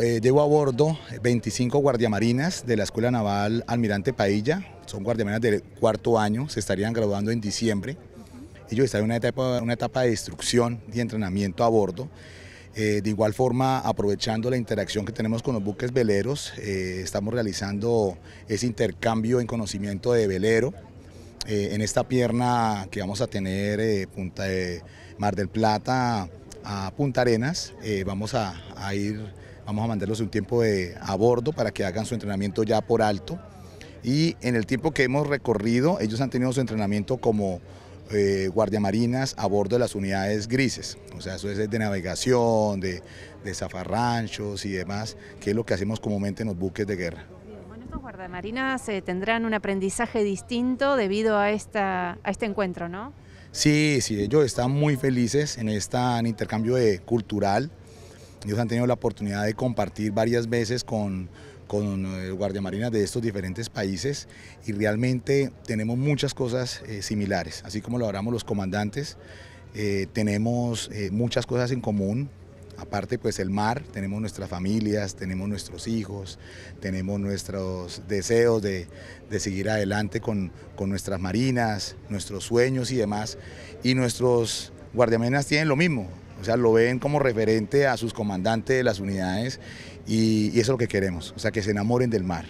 Eh, llevo a bordo 25 eh, guardiamarinas de la Escuela Naval Almirante Pailla, son guardiamarinas del cuarto año, se estarían graduando en diciembre. Ellos están en una etapa, de instrucción y entrenamiento a bordo. Eh, de igual forma, aprovechando la interacción que tenemos con los buques veleros, eh, estamos realizando ese intercambio en conocimiento de velero. en esta pierna que vamos a tener, Punta de Mar del Plata a Punta Arenas, vamos a, a ir Vamos a mandarlos un tiempo a bordo para que hagan su entrenamiento ya por alto. Y en el tiempo que hemos recorrido, ellos han tenido su entrenamiento como eh, guardiamarinas a bordo de las unidades grises. O sea, eso es de navegación, de, zafarranchos y demás, que es lo que hacemos comúnmente en los buques de guerra. Bueno, estos guardiamarinas eh, tendrán un aprendizaje distinto debido a, esta, a este encuentro, ¿no? Sí, sí, ellos están muy felices en este intercambio cultural ellos han tenido la oportunidad de compartir varias veces con, con eh, guardiamarinas de estos diferentes países y realmente tenemos muchas cosas eh, similares, así como lo hablamos los comandantes, eh, tenemos muchas cosas en común, aparte pues el mar, tenemos nuestras familias, tenemos nuestros hijos, tenemos nuestros deseos de, seguir adelante con, con nuestras marinas, nuestros sueños y demás, y nuestros guardiamarinas tienen lo mismo, o sea, lo ven como referente a sus comandantes de las unidades y, eso es lo que queremos, o sea, que se enamoren del mar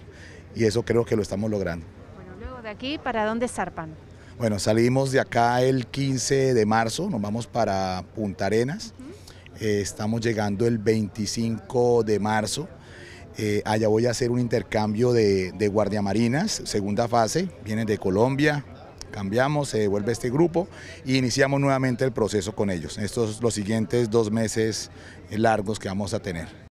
y eso creo que lo estamos logrando. Bueno, luego de aquí, ¿para dónde zarpan? Bueno, salimos de acá el 15 de marzo, nos vamos para Punta Arenas, eh, estamos llegando el 25 de marzo, eh, allá voy a hacer un intercambio de, de guardiamarinas, segunda fase, vienen de Colombia, cambiamos, se devuelve este grupo y e iniciamos nuevamente el proceso con ellos. Estos los siguientes dos meses largos que vamos a tener.